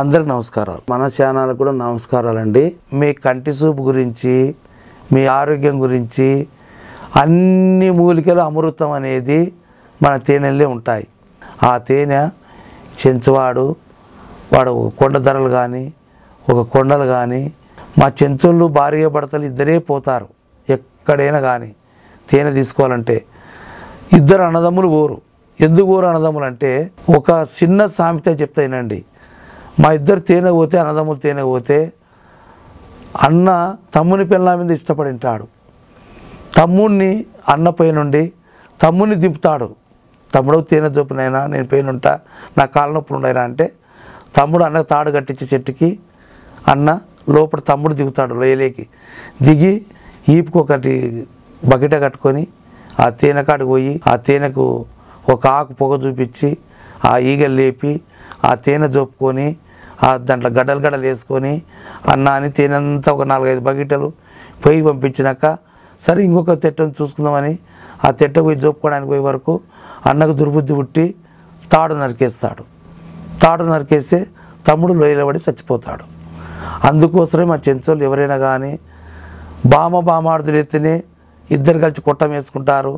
అందరికి నమస్కారాలు మన ఛానల్ కూడా నమస్కారాలండి మీ కంటి చూపు గురించి మీ ఆరోగ్యం గురించి అన్ని మూలికలు అమృతం అనేది మన తేనెలే ఉంటాయి ఆ తేనె చెంచువాడు వాడు కొండ ధరలు కానీ ఒక కొండలు కానీ మా చెంచులు భారీగా పడతలు ఇద్దరే పోతారు ఎక్కడైనా కానీ తేనె తీసుకోవాలంటే ఇద్దరు అన్నదమ్ములు ఊరు ఎందుకు ఊరు అన్నదమ్ములు అంటే ఒక చిన్న సామెత చెప్తాయినండి మా ఇద్దరు తేనె పోతే అన్నదమ్ములు తేనె పోతే అన్న తమ్ముని పిల్ల మీద ఇష్టపడి ఉంటాడు తమ్ముణ్ణి అన్న పైనుండి తమ్ముని దింపుతాడు తమ్ముడు తేనె చూపినైనా నేను పైన ఉంటా నా కాళ్ళ నొప్పులు ఉండైనా అంటే తమ్ముడు అన్న తాడు కట్టించి చెట్టుకి అన్న లోపల తమ్ముడు దిగుతాడు లోయలేకి దిగి ఈపుకు ఒకటి బకెట కట్టుకొని ఆ తేనె కాడికి పోయి ఆ తేనెకు ఒక ఆకు పొగ చూపించి ఆ ఈగలు లేపి ఆ తేనె జోపుకొని ఆ దాంట్లో గడ్డలు గడ్డలు వేసుకొని అన్నాన్ని తేనె అంతా ఒక నాలుగైదు బకెట్లు పొయ్యి పంపించినాక సరే ఇంకొక తెట్టను చూసుకుందామని ఆ తెట్ట పోయి జోపుకోవడానికి పోయే వరకు అన్నకు దుర్బుద్ధి పుట్టి తాడు నరికేస్తాడు తాడు నరికేస్తే తమ్ముడు లోయలబడి చచ్చిపోతాడు అందుకోసమే మా చెంచోళ్ళు ఎవరైనా కానీ బామ బామార్దులు ఎత్తినే ఇద్దరు కలిసి కొట్టం వేసుకుంటారు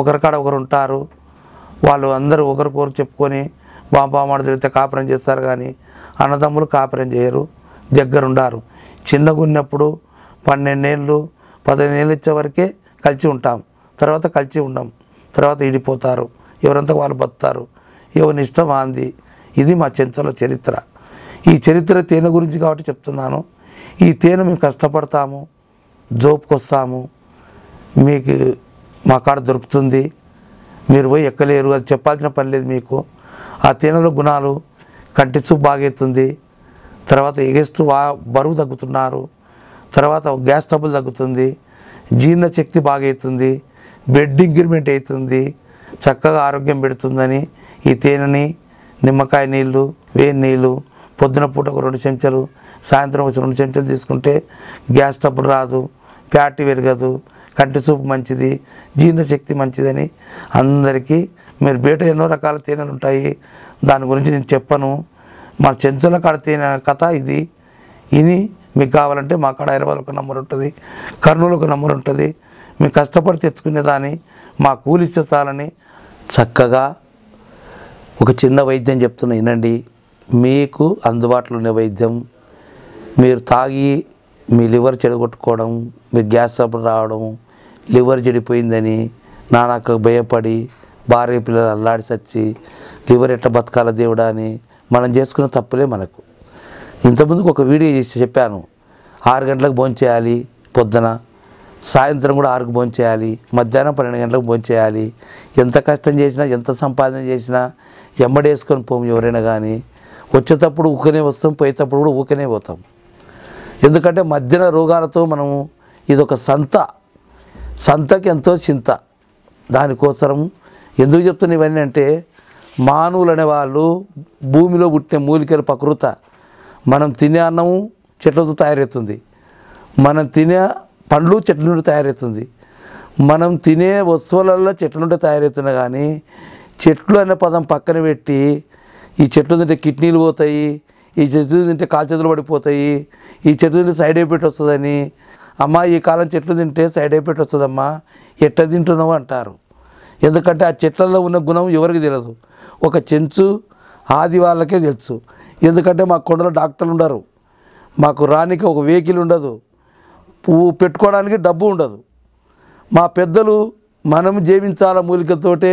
ఒకరికాడ ఒకరు ఉంటారు వాళ్ళు అందరూ ఒకరికొకరు చెప్పుకొని బాంపామాడు తిరిగితే కాపురం చేస్తారు కానీ అన్నదమ్ములు కాపురం చేయరు దగ్గరుండారు చిన్నగున్నప్పుడు పన్నెండేళ్ళు పదిహేను ఏళ్ళు వరకే కలిసి ఉంటాం తర్వాత కలిసి ఉండం తర్వాత ఇడిపోతారు ఎవరంతా వాళ్ళు బతుతారు ఎవరిని ఇష్టం ఆంది ఇది మా చెంచల చరిత్ర ఈ చరిత్ర తేనె గురించి కాబట్టి చెప్తున్నాను ఈ తేనె మేము కష్టపడతాము జోపుకొస్తాము మీకు మా కాడ దొరుకుతుంది మీరు పోయి ఎక్కలేరు అది చెప్పాల్సిన పని లేదు మీకు ఆ తేనెలో గుణాలు కంటిచూ బాగెత్తుంది తర్వాత ఎగెస్ట్ బరువు తగ్గుతున్నారు తర్వాత గ్యాస్ టబుల్ తగ్గుతుంది జీర్ణశక్తి బాగవుతుంది బెడ్ ఇంక్రిమెంట్ అవుతుంది చక్కగా ఆరోగ్యం పెడుతుందని ఈ తేనెని నిమ్మకాయ నీళ్ళు వేడి నీళ్ళు పొద్దున పూట ఒక రెండు చెంచాలు సాయంత్రం ఒక రెండు చెంచాలు తీసుకుంటే గ్యాస్ టబుల్ రాదు ఫ్యాట్ పెరగదు కంటి చూపు మంచిది జీర్ణశక్తి మంచిదని అందరికీ మీరు బయట ఎన్నో రకాల తేనెలు ఉంటాయి దాని గురించి నేను చెప్పను మన చెంచుల కాడ తేనె కథ ఇది ఇది మీకు కావాలంటే మా కాడ హైదరాబాద్ ఒక నంబర్ ఉంటుంది కర్నూలు ఒక నంబర్ ఉంటుంది మీకు కష్టపడి తెచ్చుకునేదాన్ని మా కూలిస్తే చాలని చక్కగా ఒక చిన్న వైద్యం చెప్తున్నా వినండి మీకు అందుబాటులో ఉన్న వైద్యం మీరు తాగి మీ లివర్ చెడగొట్టుకోవడం మీ గ్యాస్ సబ్బులు రావడం లివర్ చెడిపోయిందని నానాక భయపడి భార్య పిల్లలు అల్లాడి సచ్చి లివర్ ఎట్లా బతకాల దేవుడా అని మనం చేసుకున్న తప్పులే మనకు ఇంతకుముందుకు ఒక వీడియో చేసి చెప్పాను ఆరు గంటలకు భోంచేయాలి పొద్దున సాయంత్రం కూడా ఆరుకు భోంచేయాలి మధ్యాహ్నం పన్నెండు గంటలకు భోంచేయాలి ఎంత కష్టం చేసినా ఎంత సంపాదన చేసినా ఎంబడేసుకొని పోము ఎవరైనా కానీ వచ్చేటప్పుడు ఊకనే వస్తాం పోయేటప్పుడు కూడా ఊకనే పోతాం ఎందుకంటే మధ్యన రోగాలతో మనము ఇదొక సంత సంతకి ఎంతో చింత దానికోసరం ఎందుకు చెప్తున్నా ఇవన్నీ అంటే మానవులు అనేవాళ్ళు భూమిలో పుట్టిన మూలికల ప్రకృత మనం తినే అన్నము చెట్లతో తయారవుతుంది మనం తినే పండ్లు చెట్ల నుండి తయారవుతుంది మనం తినే వస్తువులలో చెట్ల నుండి తయారవుతున్నా కానీ చెట్లు అనే పదం పక్కన పెట్టి ఈ చెట్లు తింటే కిడ్నీలు పోతాయి ఈ చెట్లు తింటే కాలు చేతులు పడిపోతాయి ఈ చెట్లు తింటే సైడ్ ఎఫెక్ట్ వస్తుందని అమ్మ ఈ కాలం చెట్లు తింటే సైడ్ ఎఫెక్ట్ వస్తుందమ్మా ఎట్ట తింటున్నావు అంటారు ఎందుకంటే ఆ చెట్లలో ఉన్న గుణం ఎవరికి తెలియదు ఒక చెంచు ఆది వాళ్ళకే తెలుసు ఎందుకంటే మా కొండలో డాక్టర్లు ఉండరు మాకు రానికి ఒక వెహికల్ ఉండదు పువ్వు పెట్టుకోవడానికి డబ్బు ఉండదు మా పెద్దలు మనం జీవించాల మూలికలతోటే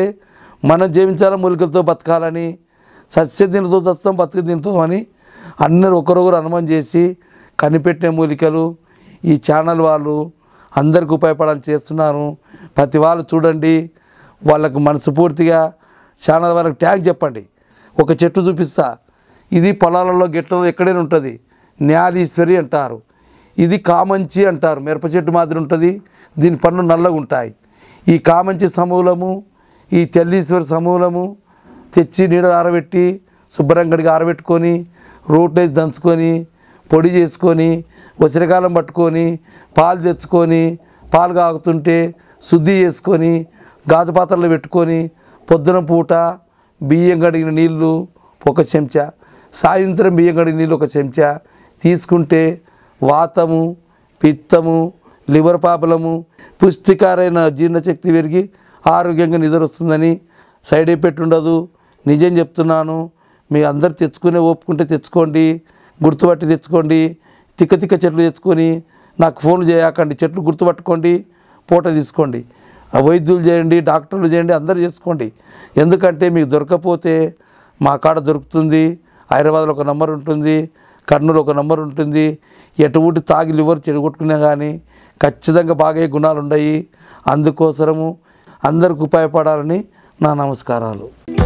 మనం జీవించాల మూలికలతో బతకాలని సస్య దీనితో సత్యం బతుకు దీనితో అని అందరూ ఒకరొకరు అనుమానం చేసి కనిపెట్టే మూలికలు ఈ ఛానల్ వాళ్ళు అందరికి ఉపయోగపడాలని చేస్తున్నారు ప్రతి వాళ్ళు చూడండి వాళ్ళకు మనస్ఫూర్తిగా ఛానల్ వాళ్ళకి ట్యాంక్ చెప్పండి ఒక చెట్టు చూపిస్తా ఇది పొలాలలో గిట్లలో ఎక్కడైనా ఉంటుంది న్యాలీశ్వరి అంటారు ఇది కామంచి అంటారు మిరప చెట్టు మాదిరి ఉంటుంది దీని పన్ను నల్లగా ఉంటాయి ఈ కామంచి సమూలము ఈ తెల్లీశ్వరి సమూలము తెచ్చి నీడ ఆరబెట్టి శుభ్రం ఆరబెట్టుకొని వేసి దంచుకొని పొడి చేసుకొని ఉసిరికాలం పట్టుకొని పాలు తెచ్చుకొని పాలు కాగుతుంటే శుద్ధి చేసుకొని గాజు పాత్రలు పెట్టుకొని పొద్దున పూట బియ్యం కడిగిన నీళ్ళు ఒక చెంచా సాయంత్రం బియ్యం కడిగిన నీళ్ళు ఒక చెంచా తీసుకుంటే వాతము పిత్తము లివర్ పాపలము పుష్టికారైన జీర్ణశక్తి పెరిగి ఆరోగ్యంగా నిద్ర వస్తుందని సైడ్ ఎఫెక్ట్ ఉండదు నిజం చెప్తున్నాను మీ అందరు తెచ్చుకునే ఒప్పుకుంటే తెచ్చుకోండి గుర్తుపట్టి తెచ్చుకోండి తిక్క తిక్క చెట్లు తెచ్చుకొని నాకు ఫోన్లు చేయకండి చెట్లు గుర్తుపట్టుకోండి పూట తీసుకోండి వైద్యులు చేయండి డాక్టర్లు చేయండి అందరు చేసుకోండి ఎందుకంటే మీకు దొరకపోతే మా కాడ దొరుకుతుంది హైదరాబాద్లో ఒక నంబర్ ఉంటుంది కర్నూలు ఒక నంబర్ ఉంటుంది ఎటువంటి తాగి లివర్ చెడగొట్టుకున్నా కానీ ఖచ్చితంగా బాగా గుణాలు ఉన్నాయి అందుకోసము అందరికి ఉపయోగపడాలని నా నమస్కారాలు